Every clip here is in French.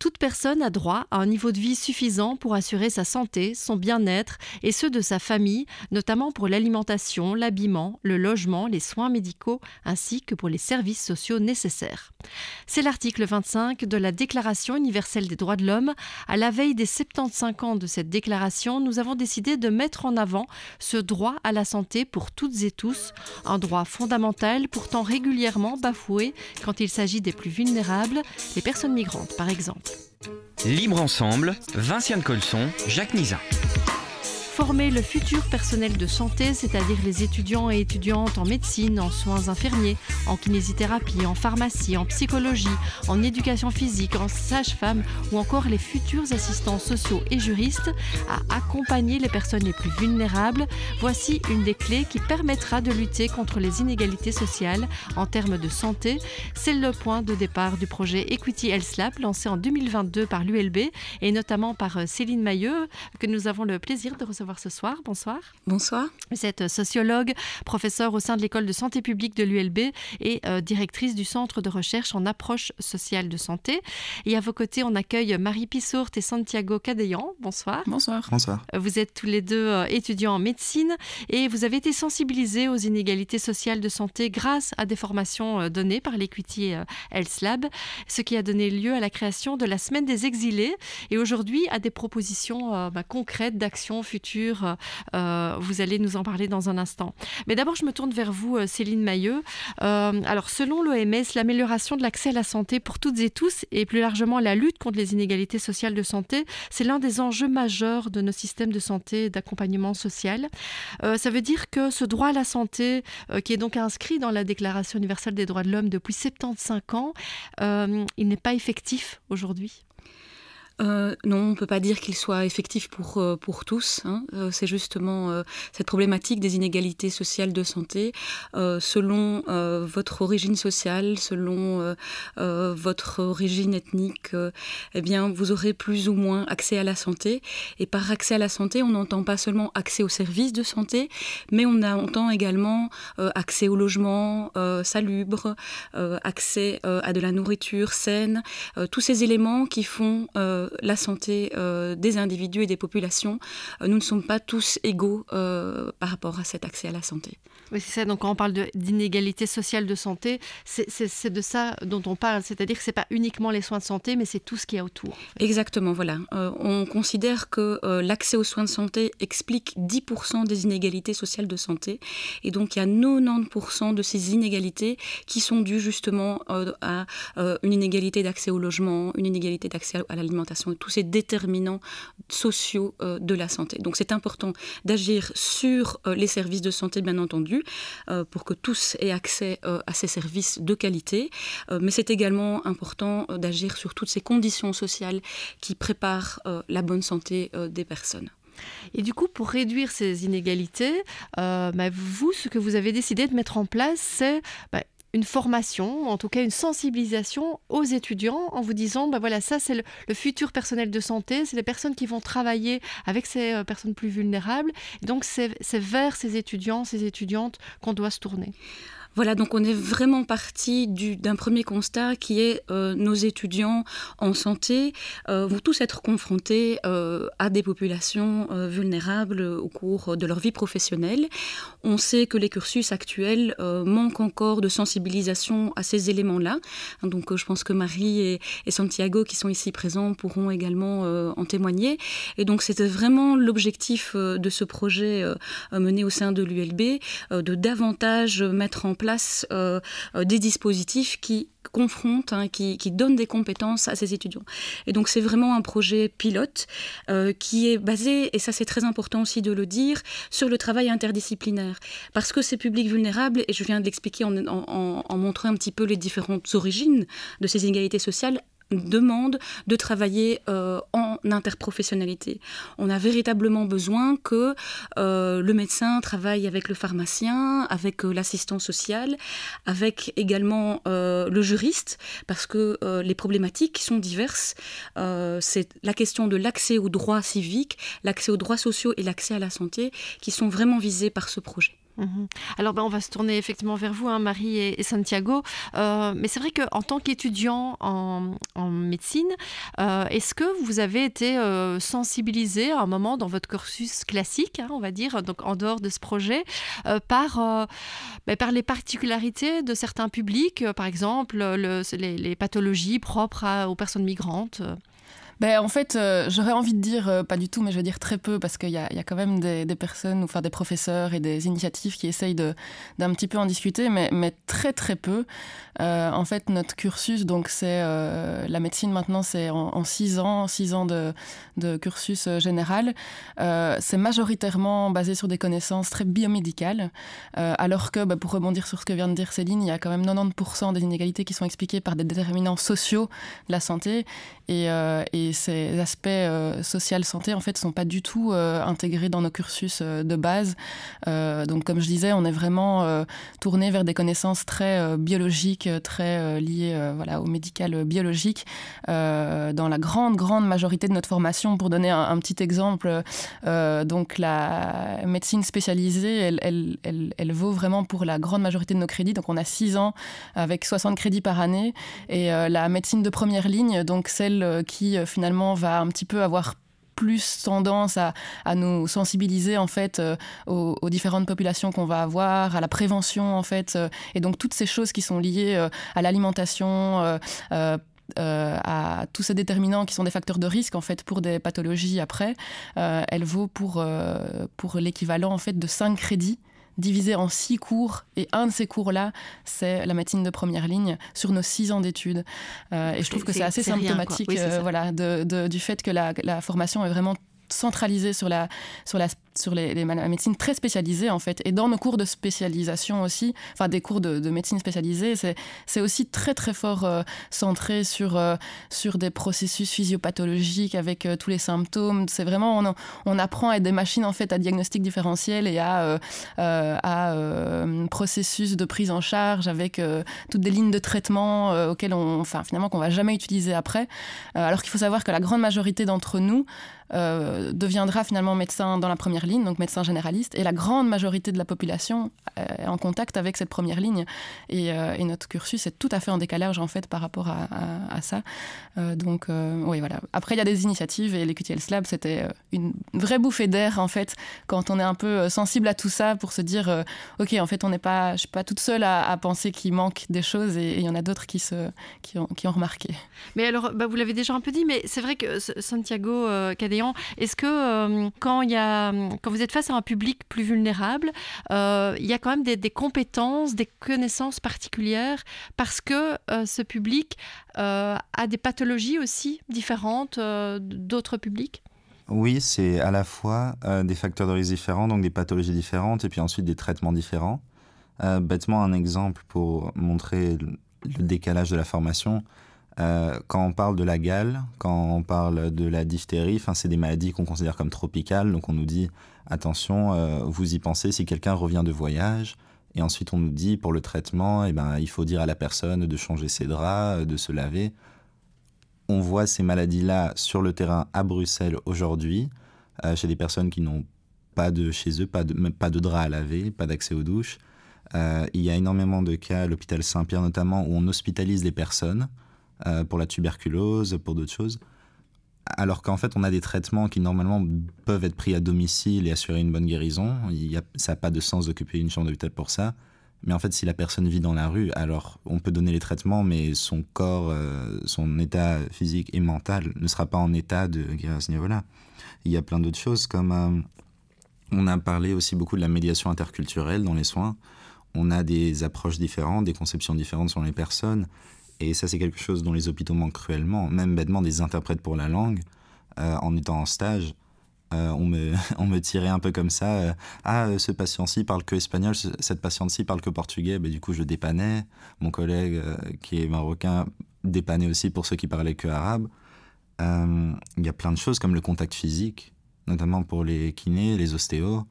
Toute personne a droit à un niveau de vie suffisant pour assurer sa santé, son bien-être et ceux de sa famille, notamment pour l'alimentation, l'habillement, le logement, les soins médicaux ainsi que pour les services sociaux nécessaires. C'est l'article 25 de la Déclaration universelle des droits de l'homme. À la veille des 75 ans de cette déclaration, nous avons décidé de mettre en avant ce droit à la santé pour toutes et tous, un droit fondamental pourtant régulièrement bafoué quand il s'agit des plus vulnérables, les personnes migrantes par exemple. Libre ensemble, Vinciane Colson, Jacques Nizin former le futur personnel de santé, c'est-à-dire les étudiants et étudiantes en médecine, en soins infirmiers, en kinésithérapie, en pharmacie, en psychologie, en éducation physique, en sage-femme ou encore les futurs assistants sociaux et juristes à accompagner les personnes les plus vulnérables. Voici une des clés qui permettra de lutter contre les inégalités sociales en termes de santé. C'est le point de départ du projet Equity Health Lab lancé en 2022 par l'ULB et notamment par euh, Céline Mailleux que nous avons le plaisir de recevoir ce soir. Bonsoir. Bonsoir. Vous êtes euh, sociologue, professeur au sein de l'école de santé publique de l'ULB et euh, directrice du centre de recherche en approche sociale de santé. Et à vos côtés, on accueille Marie Pissourt et Santiago Cadeillan. Bonsoir. Bonsoir. Bonsoir. Euh, vous êtes tous les deux étudiants en médecine et vous avez été sensibilisés aux inégalités sociales de santé grâce à des formations données par l'Equity Health Lab, ce qui a donné lieu à la création de la semaine des exilés et aujourd'hui à des propositions bah, concrètes d'action futures euh, vous allez nous en parler dans un instant. Mais d'abord, je me tourne vers vous, euh, Céline Mailleux. Euh, alors, selon l'OMS, l'amélioration de l'accès à la santé pour toutes et tous, et plus largement la lutte contre les inégalités sociales de santé, c'est l'un des enjeux majeurs de nos systèmes de santé et d'accompagnement social. ça veut dire que ce droit à la santé, qui est donc inscrit dans la Déclaration universelle des droits de l'homme depuis 75 ans, il n'est pas effectif aujourd'hui. Euh, non, on ne peut pas dire qu'il soit effectif pour, euh, pour tous. Hein. Euh, c'est justement cette problématique des inégalités sociales de santé selon votre origine sociale, selon votre origine ethnique. eh bien, vous aurez plus ou moins accès à la santé. Et par accès à la santé, on n'entend pas seulement accès aux services de santé, mais on entend également accès au logement salubre, accès à de la nourriture saine, tous ces éléments qui font la santé euh, des individus et des populations. Euh, nous ne sommes pas tous égaux euh, par rapport à cet accès à la santé. Mais c'est ça. Donc, quand on parle d'inégalité sociale de santé, c'est de ça dont on parle. C'est-à-dire que ce n'est pas uniquement les soins de santé, mais c'est tout ce qu'il y a autour. Exactement, voilà. on considère que l'accès aux soins de santé explique 10% des inégalités sociales de santé. Et donc, il y a 90% de ces inégalités qui sont dues justement à une inégalité d'accès au logement, une inégalité d'accès à l'alimentation et tous ces déterminants sociaux euh, de la santé. Donc c'est important d'agir sur euh, les services de santé, bien entendu, euh, pour que tous aient accès à ces services de qualité, mais c'est également important d'agir sur toutes ces conditions sociales qui préparent la bonne santé des personnes. Et du coup, pour réduire ces inégalités, bah, vous, ce que vous avez décidé de mettre en place, c'est bah, une formation, en tout cas une sensibilisation aux étudiants en vous disant, ben voilà, ça c'est le, futur personnel de santé, c'est les personnes qui vont travailler avec ces euh, personnes plus vulnérables. Et donc c'est vers ces étudiants, ces étudiantes qu'on doit se tourner. Voilà, donc on est vraiment parti d'un premier constat qui est euh, nos étudiants en santé euh, vont tous être confrontés euh, à des populations vulnérables au cours de leur vie professionnelle. On sait que les cursus actuels manquent encore de sensibilisation à ces éléments-là. Hein, donc je pense que Marie et, Santiago qui sont ici présents pourront également en témoigner. Et donc c'était vraiment l'objectif de ce projet mené au sein de l'ULB, de davantage mettre en place euh, euh, des dispositifs qui confrontent, hein, qui, qui, donnent des compétences à ces étudiants. Et donc c'est vraiment un projet pilote euh, qui est basé, et ça c'est très important aussi de le dire, sur le travail interdisciplinaire. Parce que ces publics vulnérables, et je viens de l'expliquer en, en montrant un petit peu les différentes origines de ces inégalités sociales, demande de travailler euh, en interprofessionnalité. On a véritablement besoin que euh, le médecin travaille avec le pharmacien, avec euh, l'assistant social, avec également le juriste, parce que les problématiques sont diverses. C'est la question de l'accès aux droits civiques, l'accès aux droits sociaux et l'accès à la santé qui sont vraiment visés par ce projet. Mhm. Alors, ben, on va se tourner effectivement vers vous, hein, Marie et, Santiago. Euh, mais c'est vrai qu'en tant qu'étudiant en, médecine, euh, est-ce que vous avez été euh, sensibilisé à un moment dans votre cursus classique, hein, on va dire, donc en dehors de ce projet, ben, par, les particularités de certains publics, par exemple les, pathologies propres aux personnes migrantes ben, En fait, euh, j'aurais envie de dire euh, pas du tout, mais je veux dire très peu, parce qu'il y, a, quand même des, personnes, ou enfin, des professeurs et des initiatives qui essayent d'un petit peu en discuter, mais, mais très très peu. Euh, en fait, notre cursus, donc c'est la médecine maintenant, c'est en, six ans, six ans de, de cursus général. c'est majoritairement basé sur des connaissances très biomédicales, alors que, ben, pour rebondir sur ce que vient de dire Céline, il y a quand même 90% des inégalités qui sont expliquées par des déterminants sociaux de la santé. Et, et ces, aspects euh, social santé en fait sont pas du tout euh, intégrés dans nos cursus euh, de base. donc comme je disais, on est vraiment tourné vers des connaissances très biologiques, très liées voilà au médical biologique dans la grande grande majorité de notre formation. Pour donner un, petit exemple, donc la médecine spécialisée, elle, elle, elle, vaut vraiment pour la grande majorité de nos crédits. Donc on a 6 ans avec 60 crédits par année et la médecine de première ligne, donc celle qui finalement finalement va un petit peu avoir plus tendance à, nous sensibiliser en fait euh, aux, différentes populations qu'on va avoir, à la prévention en fait, euh, et donc toutes ces choses qui sont liées euh, à l'alimentation. à tous ces déterminants qui sont des facteurs de risque en fait pour des pathologies après, elle vaut pour, pour l'équivalent en fait de 5 crédits divisé en six cours. Et un de ces cours-là, c'est la médecine de première ligne sur nos six ans d'études. Euh, et je trouve que c'est assez symptomatique euh, voilà, du fait que la, formation est vraiment centralisé sur la, sur la, sur les, médecine très spécialisée en fait. Et dans nos cours de spécialisation aussi, enfin des cours de, médecine spécialisée, c'est aussi très très fort euh, centré sur, euh, sur des processus physiopathologiques avec euh, tous les symptômes. C'est vraiment, on, on, apprend à être des machines en fait à diagnostic différentiel et à, à processus de prise en charge avec toutes des lignes de traitement auxquelles on, enfin finalement qu'on va jamais utiliser après. alors qu'il faut savoir que la grande majorité d'entre nous, euh, deviendra finalement médecin dans la première ligne, donc médecin généraliste, et la grande majorité de la population euh, est en contact avec cette première ligne. Euh, et, notre cursus est tout à fait en décalage en fait par rapport à, ça. donc oui, voilà. Après, il y a des initiatives et les Slab, c'était une vraie bouffée d'air en fait quand on est un peu sensible à tout ça pour se dire, ok, en fait, on n'est pas, je suis pas toute seule à, penser qu'il manque des choses et il y en a d'autres qui se ont, qui ont remarqué. Mais alors, bah, vous l'avez déjà un peu dit, mais c'est vrai que Santiago Cadeo est-ce que euh, quand, vous êtes face à un public plus vulnérable, euh, il y a quand même des, compétences, des connaissances particulières parce que euh, ce public a des pathologies aussi différentes d'autres publics oui, c'est à la fois des facteurs de risque différents, donc des pathologies différentes, et puis ensuite des traitements différents. bêtement, un exemple pour montrer le décalage de la formation. Euh, quand on parle de la gale, quand on parle de la diphtérie, c'est des maladies qu'on considère comme tropicales, donc on nous dit attention, euh, vous y pensez si quelqu'un revient de voyage. Et ensuite, on nous dit pour le traitement, eh ben, il faut dire à la personne de changer ses draps, euh, de se laver. On voit ces maladies-là sur le terrain à Bruxelles aujourd'hui, chez des personnes qui n'ont pas de chez eux, pas de, pas de draps à laver, pas d'accès aux douches. il y a énormément de cas à l'hôpital Saint-Pierre notamment où on hospitalise les personnes euh, pour la tuberculose, pour d'autres choses. Alors qu'en fait, on a des traitements qui normalement peuvent être pris à domicile et assurer une bonne guérison. Il a, ça n'a pas de sens d'occuper une chambre d'hôpital pour ça. Mais en fait, si la personne vit dans la rue, alors on peut donner les traitements, mais son corps, euh, son état physique et mental ne sera pas en état de guérir à ce niveau-là. Il y a plein d'autres choses, comme euh, on a parlé aussi beaucoup de la médiation interculturelle dans les soins. On a des approches différentes, des conceptions différentes sur les personnes. Et ça, c'est quelque chose dont les hôpitaux manquent cruellement. Même bêtement, des interprètes pour la langue, euh, en étant en stage, euh, on, me, tirait un peu comme ça. Euh, ah, ce patient-ci parle que espagnol, cette patiente-ci parle que portugais. Ben, du coup, je dépannais. Mon collègue qui est marocain dépannait aussi pour ceux qui parlaient que arabe. Il y a plein de choses comme le contact physique, notamment pour les kinés, les ostéos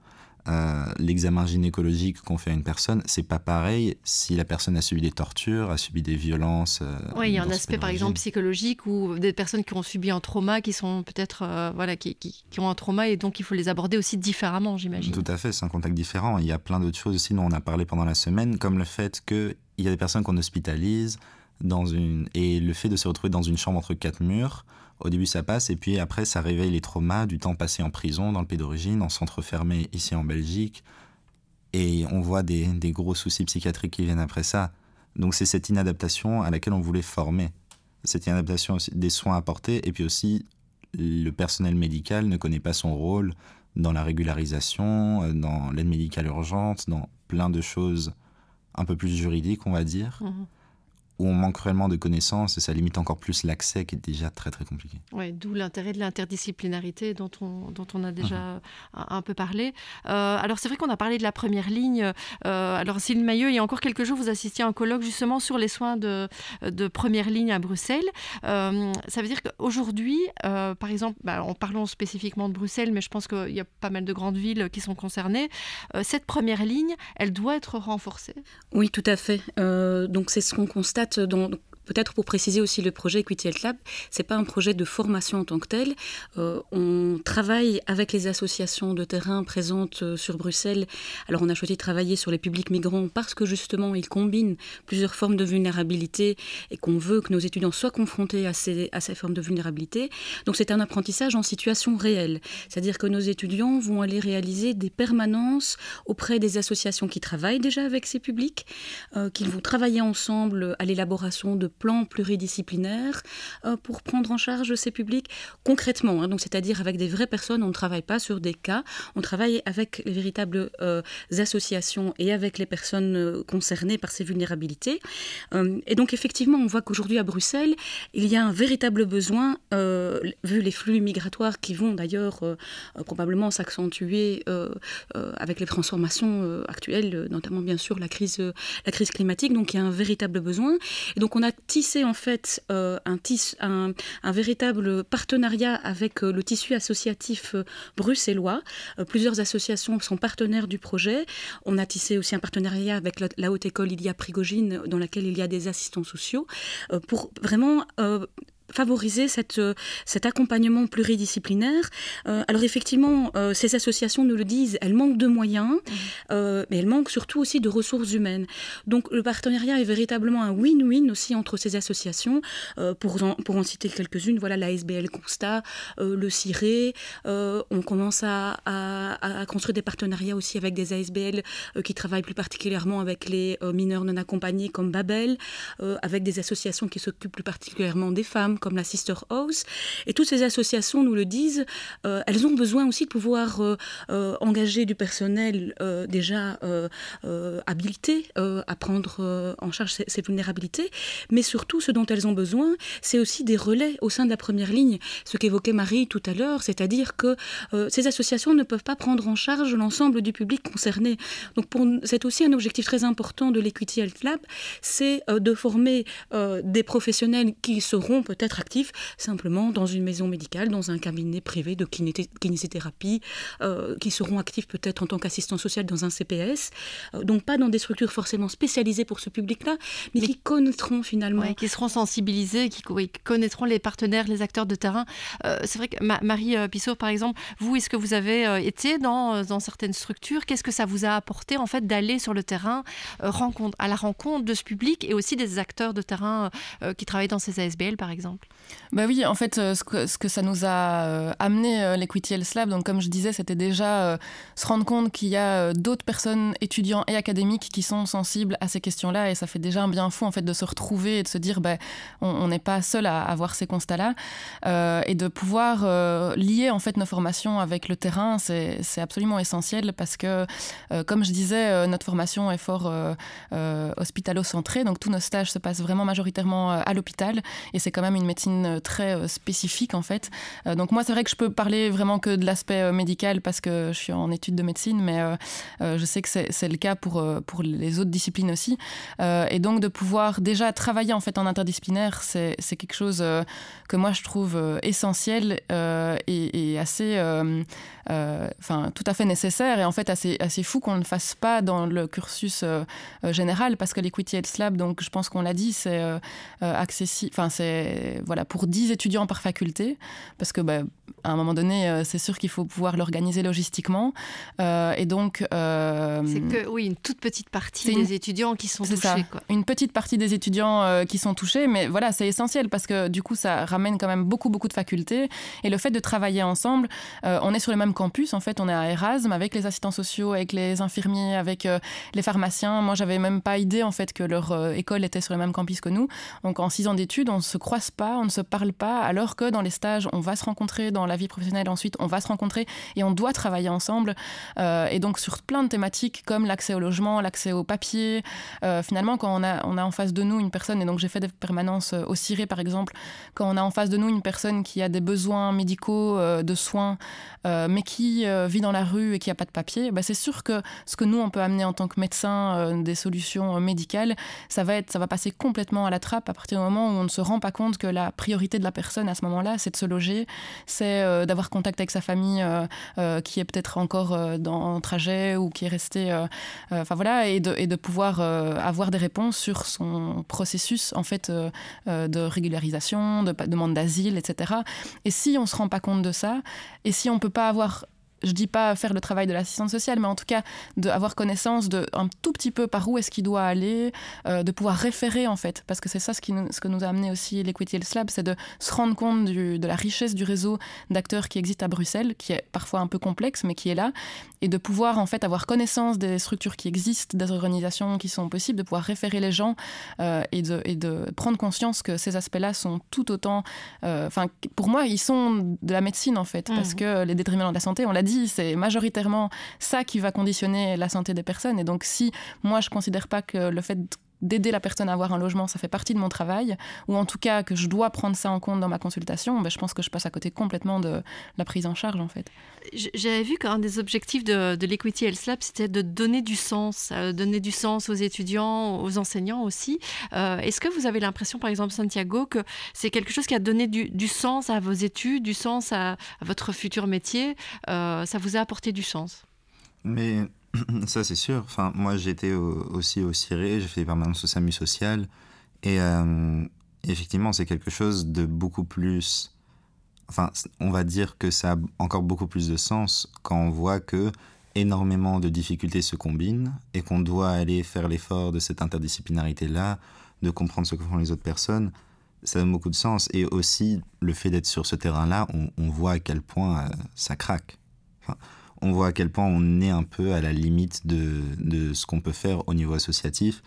l'examen gynécologique qu'on fait à une personne, c'est pas pareil si la personne a subi des tortures, a subi des violences. Euh, oui, il y a un aspect par exemple psychologique ou des personnes qui ont subi un trauma, qui sont peut-être euh, qui, ont un trauma et donc il faut les aborder aussi différemment, j'imagine. Tout à fait, c'est un contact différent. Il y a plein d'autres choses aussi dont on a parlé pendant la semaine, comme le fait qu'il y a des personnes qu'on hospitalise dans une et le fait de se retrouver dans une chambre entre quatre murs. Au début, ça passe, et puis après, ça réveille les traumas du temps passé en prison, dans le pays d'origine, en centre fermé ici en Belgique. Et on voit des, gros soucis psychiatriques qui viennent après ça. Donc c'est cette inadaptation à laquelle on voulait former. Cette inadaptation des soins apportés, et puis aussi le personnel médical ne connaît pas son rôle dans la régularisation, dans l'aide médicale urgente, dans plein de choses un peu plus juridiques, on va dire. Mm-hmm où on manque réellement de connaissances et ça limite encore plus l'accès qui est déjà très très compliqué. Ouais, d'où l'intérêt de l'interdisciplinarité dont on, dont on a déjà mhm. un, peu parlé. Euh, alors c'est vrai qu'on a parlé de la première ligne. Euh, alors Sylvie Maillot, il y a encore quelques jours, vous assistiez à un colloque justement sur les soins de, de première ligne à Bruxelles. Euh, ça veut dire qu'aujourd'hui, euh, par exemple, bah, en parlant spécifiquement de Bruxelles, mais je pense qu'il y a pas mal de grandes villes qui sont concernées, cette première ligne, elle doit être renforcée. Oui, tout à fait. donc c'est ce qu'on constate donc Peut-être pour préciser aussi le projet Equity Health Lab, c'est pas un projet de formation en tant que tel. Euh, on travaille avec les associations de terrain présentes euh, sur Bruxelles. Alors on a choisi de travailler sur les publics migrants parce que justement ils combinent plusieurs formes de vulnérabilité et qu'on veut que nos étudiants soient confrontés à ces, à ces formes de vulnérabilité. Donc c'est un apprentissage en situation réelle. C'est-à-dire que nos étudiants vont aller réaliser des permanences auprès des associations qui travaillent déjà avec ces publics, euh, qu'ils vont travailler ensemble à l'élaboration de plan pluridisciplinaire euh, pour prendre en charge ces publics concrètement. Hein, donc, c'est-à-dire avec des vraies personnes, on ne travaille pas sur des cas, on travaille avec les véritables euh, associations et avec les personnes euh, concernées par ces vulnérabilités. et donc, effectivement, on voit qu'aujourd'hui à Bruxelles, il y a un véritable besoin, vu les flux migratoires qui vont d'ailleurs probablement s'accentuer avec les transformations actuelles, notamment bien sûr la crise, la crise climatique. Donc il y a un véritable besoin. Et donc on a tisser en fait euh, un, véritable partenariat avec euh, le tissu associatif euh, bruxellois. plusieurs associations sont partenaires du projet. On a tissé aussi un partenariat avec la, Haute École Ilia Prigogine, dans laquelle il y a des assistants sociaux, pour vraiment favoriser euh, cet accompagnement pluridisciplinaire. Euh, alors effectivement, euh, ces associations nous le disent, elles manquent de moyens, mmh. mais elles manquent surtout aussi de ressources humaines. Donc le partenariat est véritablement un win-win aussi entre ces associations. pour, en, pour en citer quelques-unes, voilà la SBL Constat, le CIRE, on commence à, construire des partenariats aussi avec des ASBL qui travaillent plus particulièrement avec les mineurs non accompagnés comme Babel, avec des associations qui s'occupent plus particulièrement des femmes comme la Sister House. Et toutes ces associations nous le disent, euh, elles ont besoin aussi de pouvoir euh, euh, engager du personnel déjà habilité à prendre en charge ces, vulnérabilités. Mais surtout, ce dont elles ont besoin, c'est aussi des relais au sein de la première ligne. Ce qu'évoquait Marie tout à l'heure, c'est-à-dire que ces associations ne peuvent pas prendre en charge l'ensemble du public concerné. Donc c'est aussi un objectif très important de l'Equity Health Lab, c'est de former des professionnels qui seront peut-être Actifs simplement dans une maison médicale, dans un cabinet privé de kinésithérapie, euh, qui seront actifs peut-être en tant qu'assistant social dans un CPS, euh, donc pas dans des structures forcément spécialisées pour ce public-là, mais, qui connaîtront finalement. Ouais, qui seront sensibilisés, qui, connaîtront les partenaires, les acteurs de terrain. Euh, c'est vrai que Marie Pissot, par exemple, vous, est-ce que vous avez été dans, certaines structures Qu'est-ce que ça vous a apporté en fait d'aller sur le terrain rencontre, à la rencontre de ce public et aussi des acteurs de terrain qui travaillent dans ces ASBL, par exemple bah oui, en fait, euh, ce que, ça nous a euh, amené euh, l'Equity Health Lab, donc comme je disais, c'était déjà se rendre compte qu'il y a d'autres personnes, étudiants et académiques, qui sont sensibles à ces questions-là, et ça fait déjà un bien fou en fait de se retrouver et de se dire, bah, on n'est pas seul à avoir ces constats-là, et de pouvoir lier en fait nos formations avec le terrain, c'est absolument essentiel parce que, comme je disais, notre formation est fort hospitalo-centrée, donc tous nos stages se passent vraiment majoritairement à l'hôpital, et c'est quand même une médecine euh, très euh, spécifique en fait. Euh, donc moi c'est vrai que je peux parler vraiment que de l'aspect médical parce que je suis en études de médecine, mais je sais que c'est le cas pour, pour les autres disciplines aussi. et donc de pouvoir déjà travailler en fait en interdisciplinaire, c'est quelque chose que moi je trouve essentiel et, assez, enfin tout à fait nécessaire et en fait assez, assez fou qu'on ne fasse pas dans le cursus général parce que l'Equity Health Lab, donc je pense qu'on l'a dit, c'est accessible, enfin c'est voilà, pour 10 étudiants par faculté, parce que bah, à un moment donné, euh, c'est sûr qu'il faut pouvoir l'organiser logistiquement. Euh, et donc. Euh, c'est que, oui, une toute petite partie des étudiants qui sont touchés. Ça, Une petite partie des étudiants qui sont touchés, mais voilà, c'est essentiel parce que du coup, ça ramène quand même beaucoup, beaucoup de facultés. Et le fait de travailler ensemble, on est sur le même campus, en fait, on est à Erasme avec les assistants sociaux, avec les infirmiers, avec les pharmaciens. Moi, j'avais même pas idée, en fait, que leur école était sur le même campus que nous. Donc, en six ans d'études, on ne se croise pas, on ne se parle pas, alors que dans les stages, on va se rencontrer dans la vie professionnelle ensuite, on va se rencontrer et on doit travailler ensemble. Euh, et donc sur plein de thématiques comme l'accès au logement, l'accès au papier, euh, finalement quand on a, on a en face de nous une personne, et donc j'ai fait des permanences euh, au ciré par exemple, quand on a en face de nous une personne qui a des besoins médicaux, de soins, mais qui vit dans la rue et qui n'a pas de papier, bah, c'est sûr que ce que nous on peut amener en tant que médecin, des solutions médicales, ça va, être, ça va passer complètement à la trappe à partir du moment où on ne se rend pas compte que la priorité de la personne à ce moment-là, c'est de se loger, c'est euh, d'avoir contact avec sa famille euh, euh, qui est peut-être encore dans, en trajet ou qui est resté, enfin voilà, et de, et de pouvoir avoir des réponses sur son processus en fait de régularisation, de demande d'asile, etc. Et si on se rend pas compte de ça, et si on peut pas avoir je dis pas faire le travail de l'assistante sociale, mais en tout cas d'avoir connaissance de un tout petit peu par où est-ce qu'il doit aller, euh, de pouvoir référer en fait, parce que c'est ça ce, qui ce que nous a amené aussi l'Equity le Slab, c'est de se rendre compte de la richesse du réseau d'acteurs qui existe à Bruxelles, qui est parfois un peu complexe, mais qui est là, et de pouvoir en fait avoir connaissance des structures qui existent, des organisations qui sont possibles, de pouvoir référer les gens euh, et, de, et, de, prendre conscience que ces aspects-là sont tout autant, euh, enfin pour moi ils sont de la médecine en fait, mmh. parce que les déterminants de la santé, on l'a dit c'est majoritairement ça qui va conditionner la santé des personnes. Et donc, si moi, je ne considère pas que le fait d'aider la personne à avoir un logement, ça fait partie de mon travail, ou en tout cas que je dois prendre ça en compte dans ma consultation, ben je pense que je passe à côté complètement de la prise en charge en fait. J'avais vu qu'un des objectifs de, de l'Equity Health Lab, c'était de donner du sens, euh, donner du sens aux étudiants, aux enseignants aussi. Euh, est-ce que vous avez l'impression, par exemple, Santiago, que c'est quelque chose qui a donné du, sens à vos études, du sens à, votre futur métier euh, Ça vous a apporté du sens Mais Ça, c'est sûr. Enfin, moi, j'étais aussi au CIRE, j'ai fait des permanences au SAMU social. Et euh, effectivement, c'est quelque chose de beaucoup plus. Enfin, on va dire que ça a encore beaucoup plus de sens quand on voit que énormément de difficultés se combinent et qu'on doit aller faire l'effort de cette interdisciplinarité-là, de comprendre ce que font les autres personnes. Ça donne beaucoup de sens. Et aussi, le fait d'être sur ce terrain-là, on, voit à quel point euh, ça craque on voit à quel point on est un peu à la limite de, ce qu'on peut faire au niveau associatif,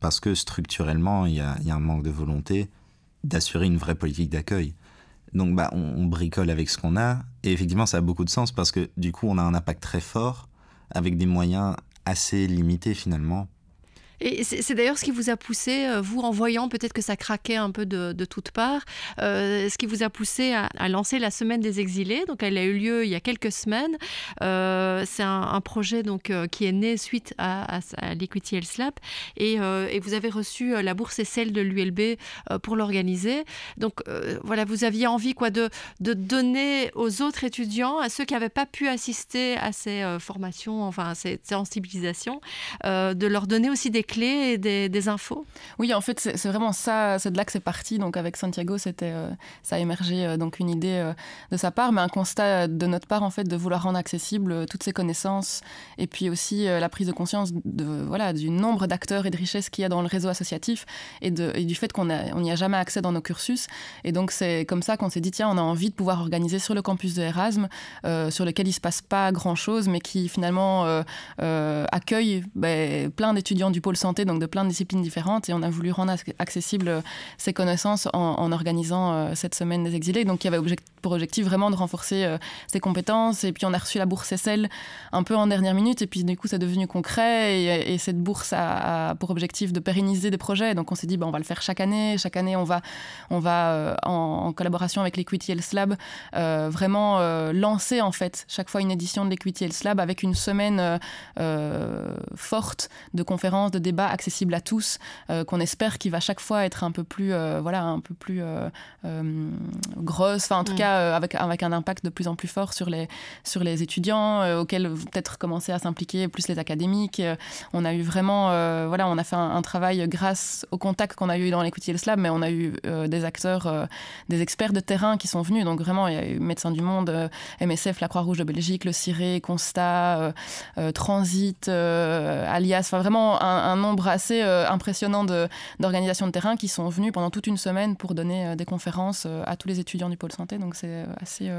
parce que structurellement, il y a, un manque de volonté d'assurer une vraie politique d'accueil. Donc bah, on, bricole avec ce qu'on a, et effectivement, ça a beaucoup de sens, parce que du coup, on a un impact très fort, avec des moyens assez limités finalement, et c'est d'ailleurs ce qui vous a poussé, euh, vous en voyant peut-être que ça craquait un peu de, de toutes parts, euh, ce qui vous a poussé à, lancer la Semaine des exilés. Donc elle a eu lieu il y a quelques semaines. Euh, c'est un, projet donc qui est né suite à, à, l'Equity Health Slap et, vous avez reçu la bourse et celle de l'ULB pour l'organiser. Donc voilà, vous aviez envie quoi de, de donner aux autres étudiants, à ceux qui n'avaient pas pu assister à ces formations, enfin à ces sensibilisations, de leur donner aussi des clés clés et des, infos Oui, en fait, c'est vraiment ça, c'est de là que c'est parti. Donc avec Santiago, c'était, euh, ça a émergé euh, donc une idée euh, de sa part, mais un constat de notre part en fait de vouloir rendre accessible toutes ces connaissances et puis aussi la prise de conscience de voilà du nombre d'acteurs et de richesses qu'il y a dans le réseau associatif et, de, du fait qu'on n'y a jamais accès dans nos cursus. Et donc c'est comme ça qu'on s'est dit tiens, on a envie de pouvoir organiser sur le campus de Erasme, sur lequel il se passe pas grand chose, mais qui finalement accueille ben, plein d'étudiants du pôle santé, donc de plein de disciplines différentes, et on a voulu rendre accessible euh, ces connaissances en, organisant euh, cette semaine des exilés, donc il y avait pour objectif vraiment de renforcer ses euh, compétences, et puis on a reçu la bourse SL un peu en dernière minute, et puis du coup c'est devenu concret, et, cette bourse a, pour objectif de pérenniser des projets, donc on s'est dit bah, on va le faire chaque année, chaque année on va, on va en, collaboration avec l'Equity Health Lab vraiment lancer en fait chaque fois une édition de l'Equity Health Lab avec une semaine forte de conférences, de débat accessible à tous, euh, qu'on espère qu'il va chaque fois être un peu plus, euh, voilà, un peu plus euh, grosse, enfin en tout mm. cas avec, avec un impact de plus en plus fort sur les, sur les étudiants, auxquels peut-être commencer à s'impliquer plus les académiques. on a eu vraiment, voilà, on a fait un, travail grâce au contact qu'on a eu dans l'écoutier le Slab, mais on a eu des acteurs, des experts de terrain qui sont venus. Donc vraiment, il y a eu Médecins du Monde, MSF, la Croix-Rouge de Belgique, le CIRE, Constat, Transit, Alias, enfin vraiment un un nombre assez euh, impressionnant d'organisations de, de, terrain qui sont venues pendant toute une semaine pour donner euh, des conférences euh, à tous les étudiants du pôle santé. Donc c'est assez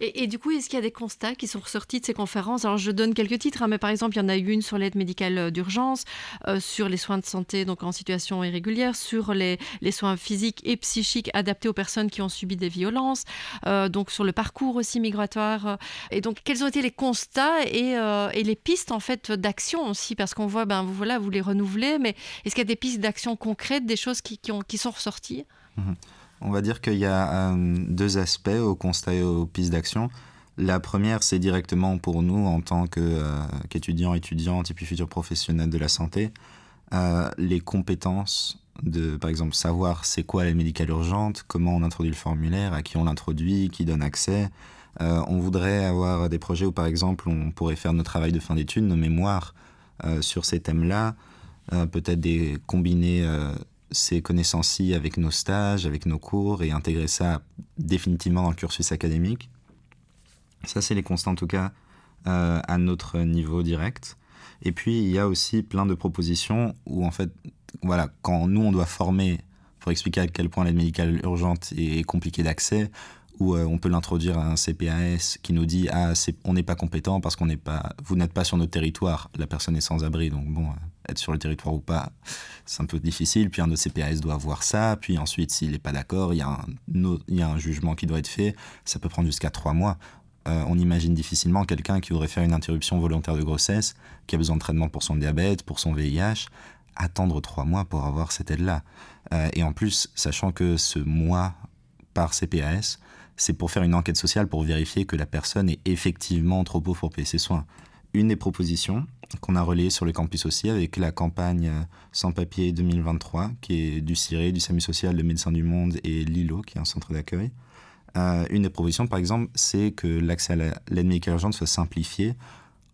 et, du coup, est-ce qu'il y a des constats qui sont ressortis de ces conférences Alors, je donne quelques titres, hein, mais par exemple, il y en a eu une sur l'aide médicale euh, d'urgence, euh, sur les soins de santé donc en situation irrégulière, sur les, soins physiques et psychiques adaptés aux personnes qui ont subi des violences, euh, donc sur le parcours aussi migratoire. Et donc, quels ont été les constats et, les pistes en fait d'action aussi Parce qu'on voit, ben vous voilà, vous les renouvelez, mais est-ce qu'il y a des pistes d'action concrètes, des choses qui, sont ressorties mmh on va dire qu'il y a euh, deux aspects au constat et aux pistes d'action. La première, c'est directement pour nous, en tant euh, qu'étudiants, étudiantes et puis futurs professionnels de la santé, euh, les compétences de, par exemple, savoir c'est quoi la médicale urgente, comment on introduit le formulaire, à qui on l'introduit, qui donne accès. on voudrait avoir des projets où, par exemple, on pourrait faire nos travail de fin d'études, nos mémoires sur ces thèmes-là, peut-être des combinés ces connaissances-ci avec nos stages, avec nos cours, et intégrer ça définitivement dans le cursus académique. Ça, c'est les constats en tout cas euh, à notre niveau direct. Et puis, il y a aussi plein de propositions où, en fait, voilà, quand nous, on doit former pour expliquer à quel point l'aide médicale urgente est compliquée d'accès, où euh, on peut l'introduire à un CPAS qui nous dit ah, on n'est pas compétent parce qu'on n'est pas vous n'êtes pas sur notre territoire, la personne est sans abri, donc bon, euh, être sur le territoire ou pas, c'est un peu difficile. Puis un CPAS doit voir ça. Puis ensuite, s'il n'est pas d'accord, il y, a un, jugement qui doit être fait. Ça peut prendre jusqu'à trois mois. Euh, on imagine difficilement quelqu'un qui voudrait faire une interruption volontaire de grossesse, qui a besoin de traitement pour son diabète, pour son VIH, attendre trois mois pour avoir cette aide-là. Euh, et en plus, sachant que ce mois par CPAS, c'est pour faire une enquête sociale pour vérifier que la personne est effectivement trop pauvre pour payer ses soins. Une des propositions, qu'on a relayé sur le campus aussi avec la campagne euh, Sans papier 2023 qui est du CIRE, du SAMU social, le Médecins du Monde et Lilo qui est un centre d'accueil. Euh, une des propositions par exemple c'est que l'accès à l'aide médicale urgente soit simplifié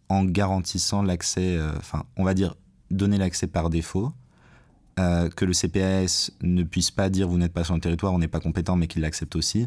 en garantissant l'accès, euh, enfin on va dire donner l'accès par défaut, que le CPS ne puisse pas dire vous n'êtes pas sur le territoire, on n'est pas compétent mais qu'il l'accepte aussi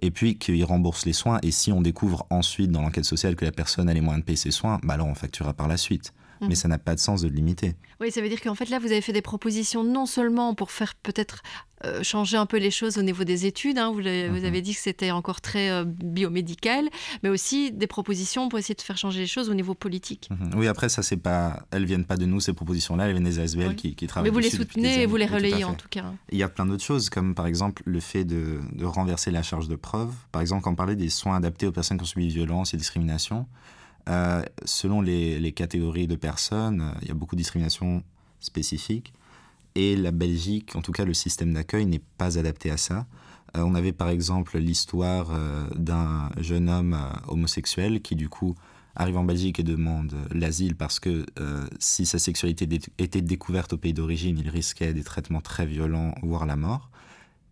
et puis qu'ils rembourse les soins. Et si on découvre ensuite dans l'enquête sociale que la personne a les moyens de payer ses soins, bah alors on facturera par la suite mais mm. ça n'a pas de sens de le limiter. Oui, ça veut dire qu'en fait, là, vous avez fait des propositions non seulement pour faire peut-être euh, changer un peu les choses au niveau des études, hein, vous, mm-hmm. avez, dit que c'était encore très euh, biomédical, mais aussi des propositions pour essayer de faire changer les choses au niveau politique. Mm-hmm. Oui, après, ça, c'est pas, elles viennent pas de nous, ces propositions-là, elles viennent des ASBL qui, qui, travaillent. Mais vous les soutenez et vous les relayez en tout cas. Hein. Il y a plein d'autres choses, comme par exemple le fait de, de renverser la charge de preuve. Par exemple, quand on parlait des soins adaptés aux personnes qui ont subi violence et discrimination, euh, selon les, catégories de personnes, euh, il y a beaucoup de discriminations spécifiques. Et la Belgique, en tout cas le système d'accueil, n'est pas adapté à ça. Euh, on avait par exemple l'histoire d'un jeune homme homosexuel qui du coup arrive en Belgique et demande l'asile parce que si sa sexualité était découverte au pays d'origine, il risquait des traitements très violents, voire la mort.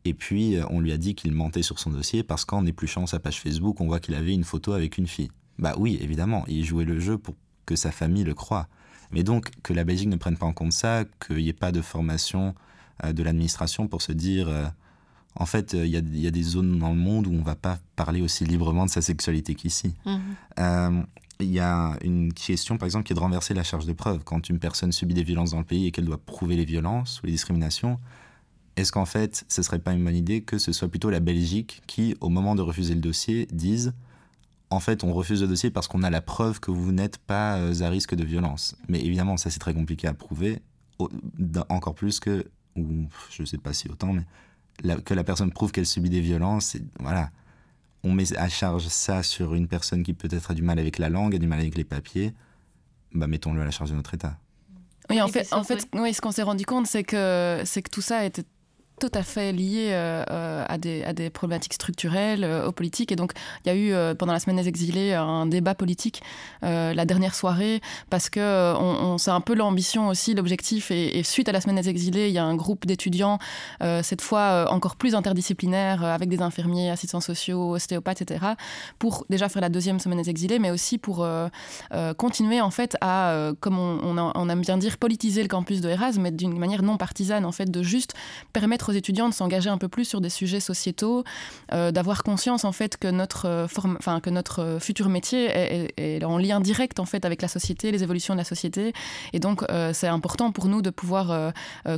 Et puis, on lui a dit qu'il mentait sur son dossier parce qu'en épluchant sa page Facebook, on voit qu'il avait une photo avec une fille. Bah oui, évidemment, il jouait le jeu pour que sa famille le croit. Mais donc que la Belgique ne prenne pas en compte ça, qu'il n'y ait pas de formation euh, de l'administration pour se dire, euh, en fait, euh, il y, a des zones dans le monde où on ne va pas parler aussi librement de sa sexualité qu'ici. Mhm. Il y a une question, par exemple, qui est de renverser la charge de preuve. Quand une personne subit des violences dans le pays et qu'elle doit prouver les violences ou les discriminations, est-ce qu'en fait, ce serait pas une bonne idée que ce soit plutôt la Belgique qui, au moment de refuser le dossier, dise en fait, on refuse le dossier parce qu'on a la preuve que vous n'êtes pas euh, à risque de violence. Mais évidemment, ça c'est très compliqué à prouver, encore plus que, ou je sais pas si autant, mais que la personne prouve qu'elle subit des violences, voilà. On met à charge ça sur une personne qui peut-être a du mal avec la langue, a du mal avec les papiers, bah mettons-le à la charge de notre État. Oui, en fait, en fait oui, ce qu'on s'est rendu compte, c'est que, c'est que tout ça était tout à fait lié euh, à, des, à, des, problématiques structurelles, euh, aux politiques. Et donc, il y a eu, euh, pendant la semaine des exilés, un débat politique la dernière soirée, parce que on, c'est un peu l'ambition aussi, l'objectif. Et, suite à la semaine des exilés, il y a un groupe d'étudiants, cette fois encore plus interdisciplinaire, avec des infirmiers, assistants sociaux, ostéopathes, etc., pour déjà faire la deuxième semaine des exilés, mais aussi pour continuer, en fait, à, comme on, aime bien dire, politiser le campus de Erasme mais d'une manière non partisane, en fait, de juste permettre aux étudiants de s'engager un peu plus sur des sujets sociétaux, euh, d'avoir conscience en fait que notre, euh, enfin, que notre euh, futur métier est, en lien direct en fait avec la société, les évolutions de la société. Et donc c'est important pour nous de pouvoir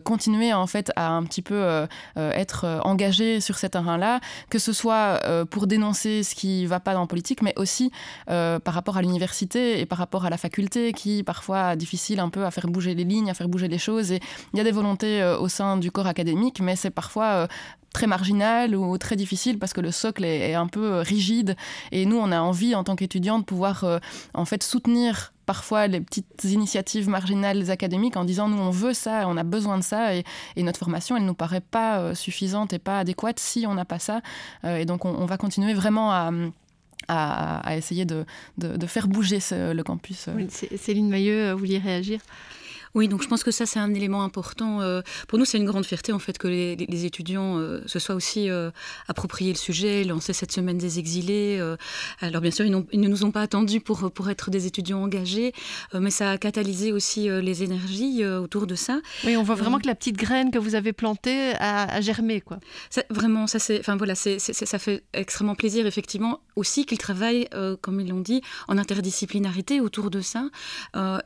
continuer en fait à un petit peu être engagé sur cet terrains-là, que ce soit pour dénoncer ce qui ne va pas dans la politique, mais aussi par rapport à l'université et par rapport à la faculté qui parfois difficile un peu à faire bouger les lignes, à faire bouger les choses. Et il y a des volontés au sein du corps académique, mais c'est parfois euh, très marginal ou très difficile parce que le socle est, un peu euh, rigide et nous on a envie en tant qu'étudiants de pouvoir euh, en fait soutenir parfois les petites initiatives marginales académiques en disant nous on veut ça on a besoin de ça et, notre formation elle nous paraît pas suffisante et pas adéquate si on n'a pas ça et donc on, va continuer vraiment à, essayer de, faire bouger le campus. Céline Mailleux, vous vouliez réagir oui, donc je pense que ça, c'est un élément important. Euh, pour nous, c'est une grande fierté, en fait, que les, étudiants euh, se soient aussi approprié euh, appropriés le sujet, lancer cette semaine des exilés. alors, bien sûr, ils, ne nous ont pas attendus pour, pour être des étudiants engagés, mais ça a catalysé aussi les énergies autour de ça. Oui, on voit vraiment que la petite graine que vous avez plantée a, germé, quoi. vraiment, ça, c'est, enfin, voilà, c'est, ça fait extrêmement plaisir, effectivement, aussi qu'ils travaillent, comme ils l'ont dit, en interdisciplinarité autour de ça.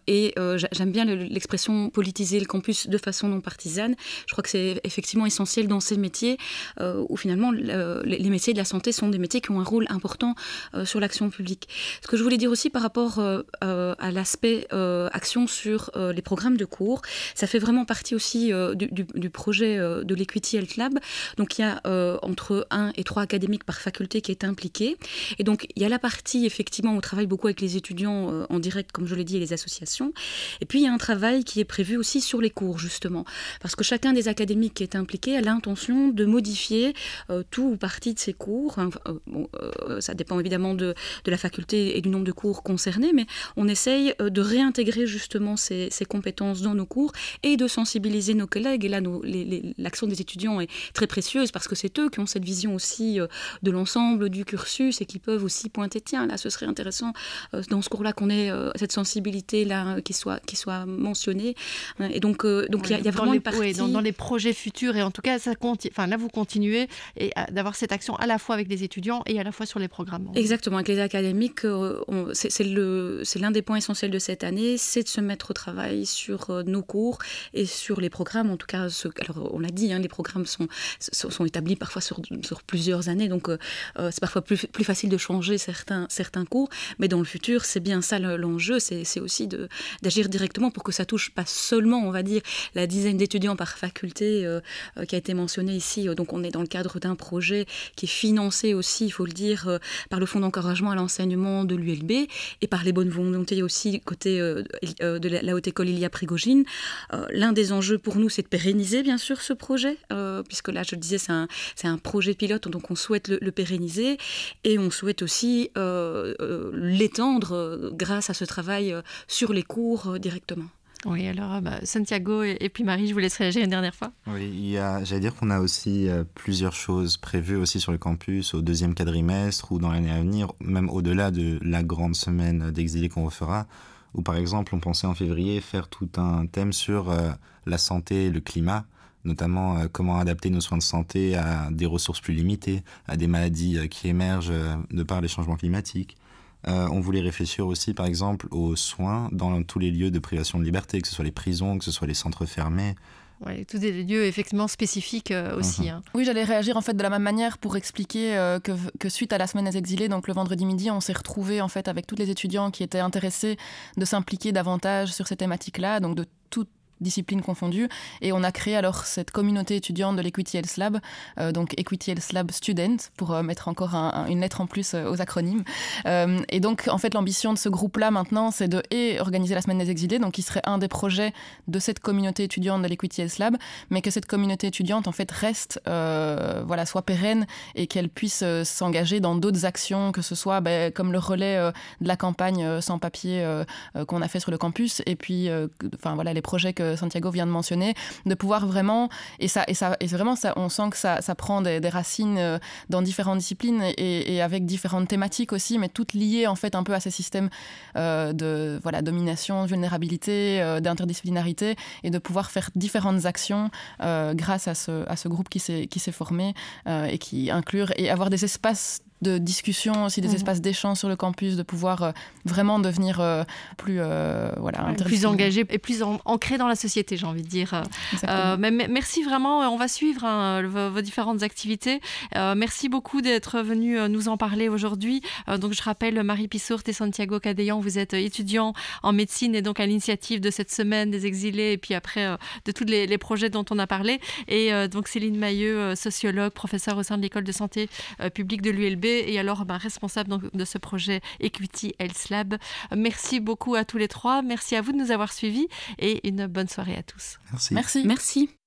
et j'aime bien l'expression politiser le campus de façon non partisane. Je crois que c'est effectivement essentiel dans ces métiers euh, où finalement les métiers de la santé sont des métiers qui ont un rôle important euh, sur l'action publique. Ce que je voulais dire aussi par rapport euh, à l'aspect action sur les programmes de cours, ça fait vraiment partie aussi du, projet de l'Equity Health Lab. Donc il y a entre 1 et 3 académiques par faculté qui est impliqué. Et donc il y a la partie effectivement où on travaille beaucoup avec les étudiants en direct, comme je l'ai dit, et les associations. Et puis il y a un travail qui est prévu aussi sur les cours, justement. Parce que chacun des académiques qui est impliqué a l'intention de modifier euh, tout ou partie de ses cours. Euh, euh, ça dépend évidemment de, de, la faculté et du nombre de cours concernés, mais on essaye de réintégrer justement ces, ces compétences dans nos cours et de sensibiliser nos collègues. Et là, l'action des étudiants est très précieuse parce que c'est eux qui ont cette vision aussi de l'ensemble du cursus et qui peuvent aussi pointer, tiens, là, ce serait intéressant dans ce cours-là qu'on ait cette sensibilité-là qui soit, qui soit mentionnée euh, et donc, euh, donc il y, a vraiment une partie... dans, les projets futurs, et en tout cas, ça enfin, là, vous continuez et euh, d'avoir cette action à la fois avec les étudiants et à la fois sur les programmes. Exactement, avec les académiques, c'est l'un des points essentiels de cette année, c'est de se mettre au travail sur nos cours et sur les programmes. En tout cas, alors on l'a dit, hein, les programmes sont, sont, établis parfois sur, sur plusieurs années, donc c'est parfois plus, plus facile de changer certains, certains cours, mais dans le futur, c'est bien ça l'enjeu, c'est aussi d'agir directement pour que ça touche pas seulement, on va dire, la dizaine d'étudiants par faculté euh, euh, qui a été mentionnée ici. Euh, donc on est dans le cadre d'un projet qui est financé aussi, il faut le dire, par le Fonds d'encouragement à l'enseignement de l'ULB et par les bonnes volontés aussi côté de la, Haute École Ilia Prigogine. L'un des enjeux pour nous, c'est de pérenniser bien sûr ce projet, puisque là, je le disais, c'est un, projet pilote, donc on souhaite le pérenniser et on souhaite aussi l'étendre grâce à ce travail sur les cours directement. Oui, alors ah, bah, Santiago et, puis Marie, je vous laisse réagir une dernière fois. Oui, j'allais dire qu'on a aussi euh, plusieurs choses prévues aussi sur le campus au deuxième quadrimestre ou dans l'année à venir, même au-delà de la grande semaine d'exilé qu'on refera, Ou par exemple on pensait en février faire tout un thème sur euh, la santé et le climat notamment euh, comment adapter nos soins de santé à des ressources plus limitées, à des maladies qui émergent de par les changements climatiques, euh, on voulait réfléchir aussi, par exemple, aux soins dans tous les lieux de privation de liberté, que ce soit les prisons, que ce soit les centres fermés. Oui, tous les lieux effectivement spécifiques euh, aussi. Mhm. Hein. Oui, j'allais réagir en fait de la même manière pour expliquer euh, que, suite à la semaine des exilés, donc le vendredi midi, on s'est retrouvé en fait avec tous les étudiants qui étaient intéressés de s'impliquer davantage sur ces thématiques-là, donc de disciplines confondues. Et on a créé alors cette communauté étudiante de l'Equity Health Lab, euh, donc Equity Health Lab Student, pour euh, mettre encore une lettre en plus euh, aux acronymes. et donc, en fait, l'ambition de ce groupe-là maintenant, c'est de et organiser la semaine des exilés, donc qui serait un des projets de cette communauté étudiante de l'Equity Health Lab, mais que cette communauté étudiante, en fait, reste, voilà, soit pérenne et qu'elle puisse s'engager dans d'autres actions, que ce soit ben, comme le relais de la campagne sans papier qu'on a fait sur le campus, et puis, enfin, voilà, les projets que Santiago vient de mentionner, de pouvoir vraiment, et, ça, et, ça, vraiment, ça, on sent que ça, prend des, racines euh, dans différentes disciplines et, avec différentes thématiques aussi, mais toutes liées en fait un peu à ces systèmes euh, de voilà, domination, vulnérabilité, euh, d'interdisciplinarité, et de pouvoir faire différentes actions grâce à ce, à ce groupe qui s'est formé et qui inclure, et avoir des espaces de discussion, aussi des mhm. espaces d'échange sur le campus, de pouvoir euh, vraiment devenir euh, plus, euh, voilà, plus engagé et plus ancré dans la société, j'ai envie de dire. merci vraiment, on va suivre hein, vos, différentes activités. merci beaucoup d'être venu nous en parler aujourd'hui. donc je rappelle, Marie Pissourt et Santiago Cadeillon, vous êtes étudiants en médecine et donc à l'initiative de cette semaine des exilés et puis après de tous les, les, projets dont on a parlé. Et donc Céline Mailleux, sociologue, professeure au sein de l'école de santé publique de l'ULB et alors ben, responsable de ce projet Equity Health Lab. Merci beaucoup à tous les trois. Merci à vous de nous avoir suivis et une bonne soirée à tous. Merci. Merci. Merci.